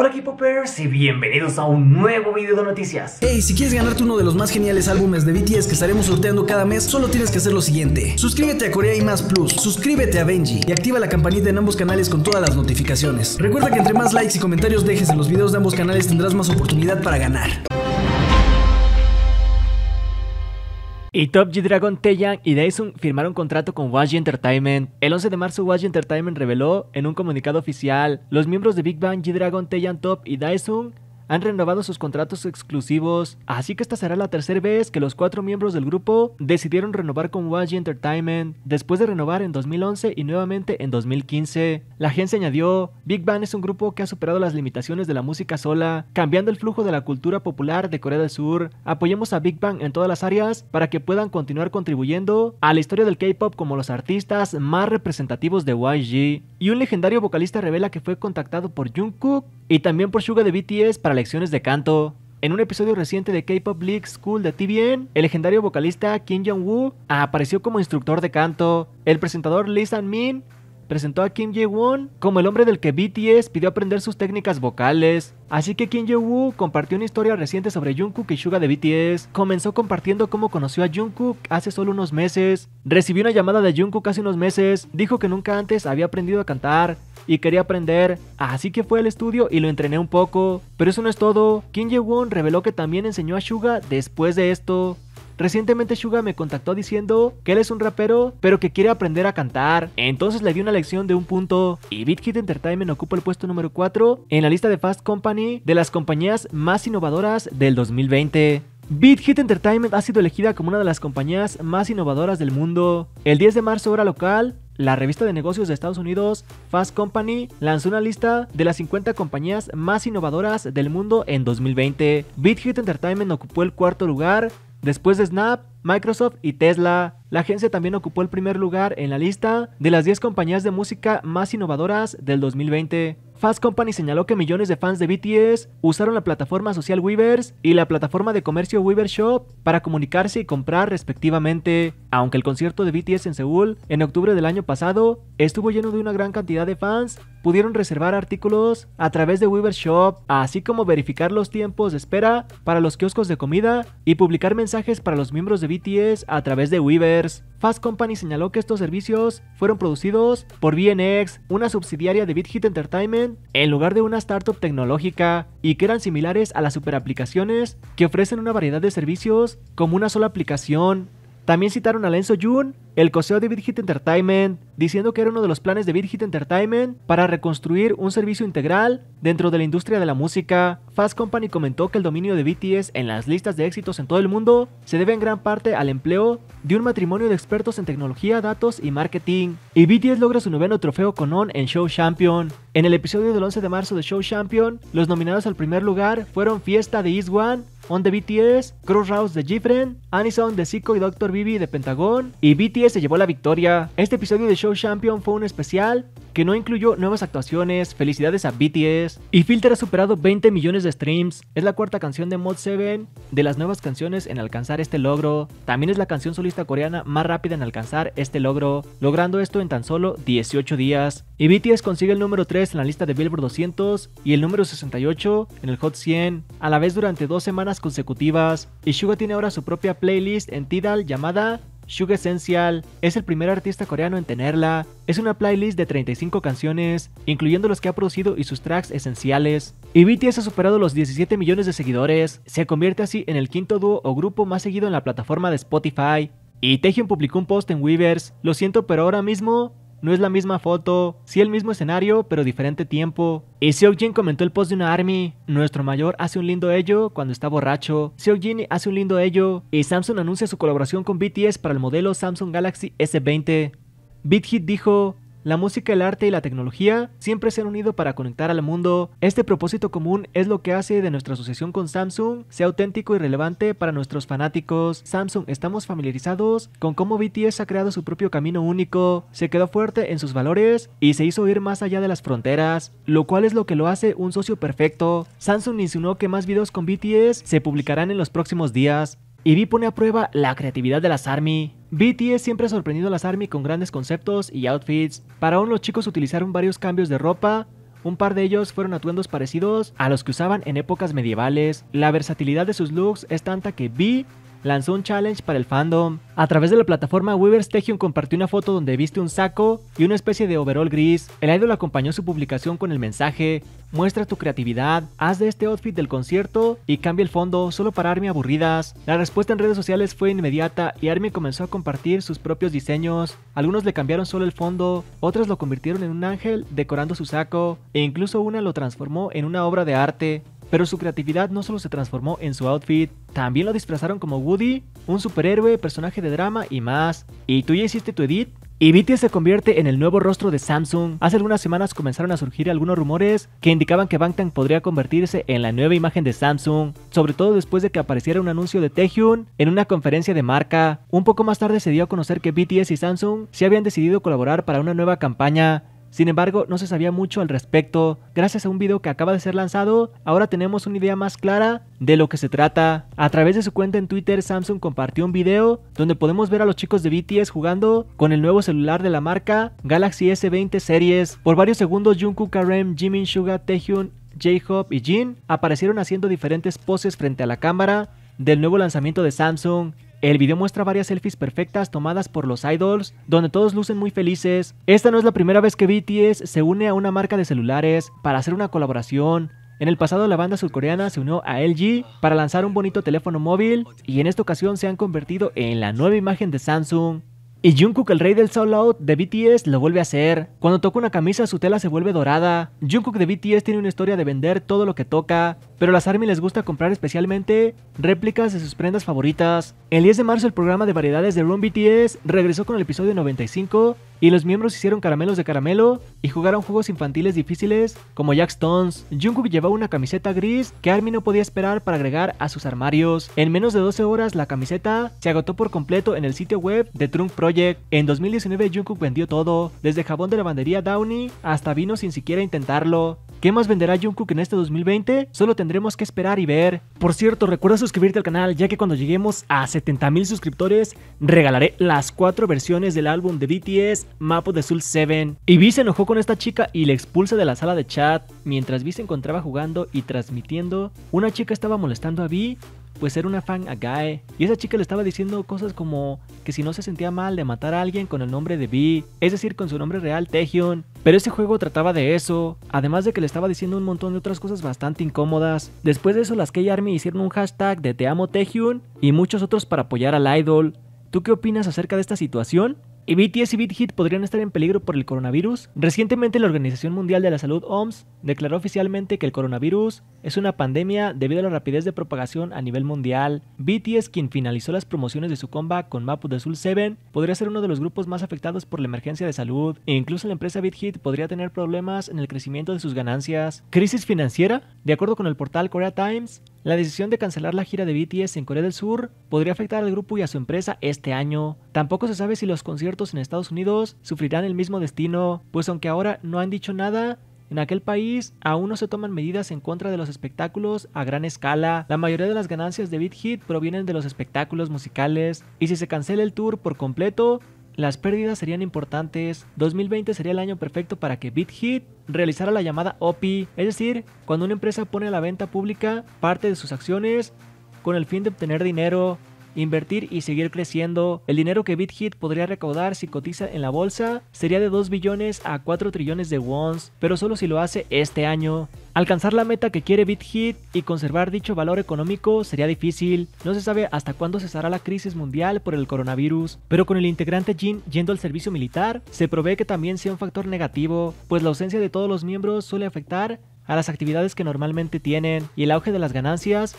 Hola K-Popers y bienvenidos a un nuevo video de noticias Hey, si quieres ganarte uno de los más geniales álbumes de BTS que estaremos sorteando cada mes Solo tienes que hacer lo siguiente Suscríbete a Corea y Más Plus, suscríbete a Benji Y activa la campanita en ambos canales con todas las notificaciones Recuerda que entre más likes y comentarios dejes en los videos de ambos canales tendrás más oportunidad para ganar Y Top G Dragon Taeyang y daisun firmaron contrato con YG Entertainment. El 11 de marzo YG Entertainment reveló en un comunicado oficial, los miembros de Big Bang, G Dragon, Taeyang Top y daisun han renovado sus contratos exclusivos, así que esta será la tercera vez que los cuatro miembros del grupo decidieron renovar con YG Entertainment, después de renovar en 2011 y nuevamente en 2015. La agencia añadió, Big Bang es un grupo que ha superado las limitaciones de la música sola, cambiando el flujo de la cultura popular de Corea del Sur. Apoyemos a Big Bang en todas las áreas para que puedan continuar contribuyendo a la historia del K-Pop como los artistas más representativos de YG. Y un legendario vocalista revela que fue contactado por Jungkook y también por Suga de BTS para lecciones de canto. En un episodio reciente de K-Pop League School de TVN, el legendario vocalista Kim Jong-woo apareció como instructor de canto. El presentador Lee San-min presentó a Kim jae won como el hombre del que BTS pidió aprender sus técnicas vocales. Así que Kim Jae-woo compartió una historia reciente sobre Jungkook y Suga de BTS. Comenzó compartiendo cómo conoció a Jungkook hace solo unos meses. Recibió una llamada de Jungkook hace unos meses. Dijo que nunca antes había aprendido a cantar y quería aprender, así que fue al estudio y lo entrené un poco. Pero eso no es todo, Kim jae won reveló que también enseñó a Suga después de esto. Recientemente Suga me contactó diciendo que él es un rapero, pero que quiere aprender a cantar. Entonces le di una lección de un punto y beat Entertainment ocupa el puesto número 4 en la lista de Fast Company de las compañías más innovadoras del 2020. Beat Entertainment ha sido elegida como una de las compañías más innovadoras del mundo. El 10 de marzo hora local, la revista de negocios de Estados Unidos, Fast Company, lanzó una lista de las 50 compañías más innovadoras del mundo en 2020. BitHit Entertainment ocupó el cuarto lugar Después de Snap, Microsoft y Tesla. La agencia también ocupó el primer lugar en la lista de las 10 compañías de música más innovadoras del 2020. Fast Company señaló que millones de fans de BTS usaron la plataforma social Weavers y la plataforma de comercio Weverse Shop para comunicarse y comprar respectivamente, aunque el concierto de BTS en Seúl en octubre del año pasado estuvo lleno de una gran cantidad de fans, pudieron reservar artículos a través de Weverse Shop, así como verificar los tiempos de espera para los kioscos de comida y publicar mensajes para los miembros de BTS a través de Weavers. Fast Company señaló que estos servicios fueron producidos por BNX, una subsidiaria de BitHit Entertainment, en lugar de una startup tecnológica, y que eran similares a las superaplicaciones que ofrecen una variedad de servicios como una sola aplicación también citaron a Lenzo Jun, el coseo de Big Entertainment, diciendo que era uno de los planes de Big Entertainment para reconstruir un servicio integral dentro de la industria de la música. Fast Company comentó que el dominio de BTS en las listas de éxitos en todo el mundo se debe en gran parte al empleo de un matrimonio de expertos en tecnología, datos y marketing. Y BTS logra su noveno trofeo con ON en Show Champion. En el episodio del 11 de marzo de Show Champion, los nominados al primer lugar fueron Fiesta de East One, On the BTS, Rouse de Gifren, Anison de Zico y Dr. Vivi de pentagón y BTS se llevó la victoria. Este episodio de Show Champion fue un especial que no incluyó nuevas actuaciones, felicidades a BTS, y Filter ha superado 20 millones de streams, es la cuarta canción de Mod 7 de las nuevas canciones en alcanzar este logro, también es la canción solista coreana más rápida en alcanzar este logro, logrando esto en tan solo 18 días, y BTS consigue el número 3 en la lista de Billboard 200 y el número 68 en el Hot 100, a la vez durante dos semanas consecutivas, y Suga tiene ahora su propia playlist en Tidal llamada Suga Essential es el primer artista coreano en tenerla. Es una playlist de 35 canciones, incluyendo los que ha producido y sus tracks esenciales. Y BTS ha superado los 17 millones de seguidores. Se convierte así en el quinto dúo o grupo más seguido en la plataforma de Spotify. Y Taehyung publicó un post en Weavers, lo siento pero ahora mismo no es la misma foto, sí el mismo escenario, pero diferente tiempo. Y Jin comentó el post de una ARMY. Nuestro mayor hace un lindo ello cuando está borracho. Seokjin hace un lindo ello. Y Samsung anuncia su colaboración con BTS para el modelo Samsung Galaxy S20. BitHit dijo, la música, el arte y la tecnología siempre se han unido para conectar al mundo. Este propósito común es lo que hace de nuestra asociación con Samsung sea auténtico y relevante para nuestros fanáticos. Samsung, estamos familiarizados con cómo BTS ha creado su propio camino único, se quedó fuerte en sus valores y se hizo ir más allá de las fronteras, lo cual es lo que lo hace un socio perfecto. Samsung insinuó que más videos con BTS se publicarán en los próximos días. Y vi pone a prueba la creatividad de las ARMY. BTS siempre ha sorprendido a las ARMY con grandes conceptos y outfits. Para aún los chicos utilizaron varios cambios de ropa, un par de ellos fueron atuendos parecidos a los que usaban en épocas medievales. La versatilidad de sus looks es tanta que vi lanzó un challenge para el fandom. A través de la plataforma Weaver Station compartió una foto donde viste un saco y una especie de overall gris. El idol acompañó su publicación con el mensaje: Muestra tu creatividad, haz de este outfit del concierto y cambia el fondo solo para Army aburridas. La respuesta en redes sociales fue inmediata y Army comenzó a compartir sus propios diseños. Algunos le cambiaron solo el fondo, otros lo convirtieron en un ángel decorando su saco e incluso una lo transformó en una obra de arte. Pero su creatividad no solo se transformó en su outfit, también lo disfrazaron como Woody, un superhéroe, personaje de drama y más. ¿Y tú ya hiciste tu edit? Y BTS se convierte en el nuevo rostro de Samsung. Hace algunas semanas comenzaron a surgir algunos rumores que indicaban que Bangtan podría convertirse en la nueva imagen de Samsung, sobre todo después de que apareciera un anuncio de Taehyung en una conferencia de marca. Un poco más tarde se dio a conocer que BTS y Samsung se habían decidido colaborar para una nueva campaña sin embargo, no se sabía mucho al respecto. Gracias a un video que acaba de ser lanzado, ahora tenemos una idea más clara de lo que se trata. A través de su cuenta en Twitter, Samsung compartió un video donde podemos ver a los chicos de BTS jugando con el nuevo celular de la marca Galaxy S20 Series. Por varios segundos, Jungkook, RM, Jimin, Suga, Taehyun, J-Hope y Jin aparecieron haciendo diferentes poses frente a la cámara del nuevo lanzamiento de Samsung. El video muestra varias selfies perfectas tomadas por los idols, donde todos lucen muy felices. Esta no es la primera vez que BTS se une a una marca de celulares para hacer una colaboración. En el pasado la banda surcoreana se unió a LG para lanzar un bonito teléfono móvil y en esta ocasión se han convertido en la nueva imagen de Samsung. Y Jungkook, el rey del Soul Out de BTS, lo vuelve a hacer. Cuando toca una camisa, su tela se vuelve dorada. Jungkook de BTS tiene una historia de vender todo lo que toca, pero a las ARMY les gusta comprar especialmente réplicas de sus prendas favoritas. El 10 de marzo, el programa de variedades de Room BTS regresó con el episodio 95 y los miembros hicieron caramelos de caramelo y jugaron juegos infantiles difíciles como Jack Stones. Jungkook llevaba una camiseta gris que Army no podía esperar para agregar a sus armarios. En menos de 12 horas, la camiseta se agotó por completo en el sitio web de Trunk Pro en 2019 Jungkook vendió todo, desde jabón de lavandería Downy hasta vino sin siquiera intentarlo. ¿Qué más venderá Jungkook en este 2020? Solo tendremos que esperar y ver. Por cierto, recuerda suscribirte al canal ya que cuando lleguemos a 70.000 suscriptores regalaré las cuatro versiones del álbum de BTS Mapo de Soul 7. Y V se enojó con esta chica y la expulsa de la sala de chat. Mientras V se encontraba jugando y transmitiendo, una chica estaba molestando a V pues era una fan a Guy. Y esa chica le estaba diciendo cosas como que si no se sentía mal de matar a alguien con el nombre de Vi, es decir, con su nombre real, Tejion. Pero ese juego trataba de eso, además de que le estaba diciendo un montón de otras cosas bastante incómodas. Después de eso, las K-Army hicieron un hashtag de Te amo Tejion y muchos otros para apoyar al idol. ¿Tú qué opinas acerca de esta situación? y BTS y BitHit podrían estar en peligro por el coronavirus? Recientemente la Organización Mundial de la Salud OMS declaró oficialmente que el coronavirus es una pandemia debido a la rapidez de propagación a nivel mundial. BTS, quien finalizó las promociones de su comeback con Mapu de Azul 7, podría ser uno de los grupos más afectados por la emergencia de salud. E incluso la empresa BitHit podría tener problemas en el crecimiento de sus ganancias. ¿Crisis financiera? De acuerdo con el portal Korea Times, la decisión de cancelar la gira de BTS en Corea del Sur podría afectar al grupo y a su empresa este año. Tampoco se sabe si los conciertos en Estados Unidos sufrirán el mismo destino, pues aunque ahora no han dicho nada, en aquel país aún no se toman medidas en contra de los espectáculos a gran escala. La mayoría de las ganancias de Big Hit provienen de los espectáculos musicales y si se cancela el tour por completo, las pérdidas serían importantes. 2020 sería el año perfecto para que BitHit realizara la llamada OPI, es decir, cuando una empresa pone a la venta pública parte de sus acciones con el fin de obtener dinero invertir y seguir creciendo. El dinero que BitHit podría recaudar si cotiza en la bolsa sería de 2 billones a 4 trillones de wons, pero solo si lo hace este año. Alcanzar la meta que quiere BitHit y conservar dicho valor económico sería difícil. No se sabe hasta cuándo cesará la crisis mundial por el coronavirus, pero con el integrante Jin yendo al servicio militar, se provee que también sea un factor negativo, pues la ausencia de todos los miembros suele afectar a las actividades que normalmente tienen y el auge de las ganancias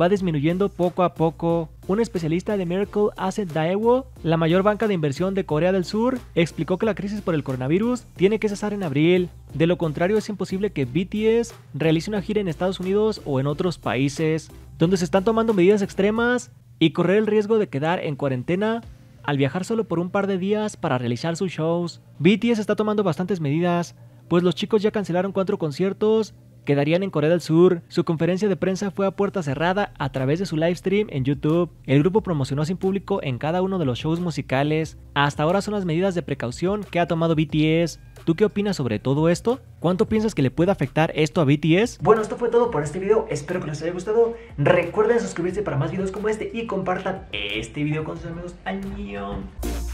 va disminuyendo poco a poco. Un especialista de Miracle Asset Daewoo, la mayor banca de inversión de Corea del Sur, explicó que la crisis por el coronavirus tiene que cesar en abril. De lo contrario, es imposible que BTS realice una gira en Estados Unidos o en otros países, donde se están tomando medidas extremas y correr el riesgo de quedar en cuarentena al viajar solo por un par de días para realizar sus shows. BTS está tomando bastantes medidas, pues los chicos ya cancelaron cuatro conciertos quedarían en Corea del Sur. Su conferencia de prensa fue a puerta cerrada a través de su livestream en YouTube. El grupo promocionó sin público en cada uno de los shows musicales. Hasta ahora son las medidas de precaución que ha tomado BTS. ¿Tú qué opinas sobre todo esto? ¿Cuánto piensas que le puede afectar esto a BTS? Bueno, esto fue todo por este video. Espero que les haya gustado. Recuerden suscribirse para más videos como este y compartan este video con sus amigos. ¡Añón!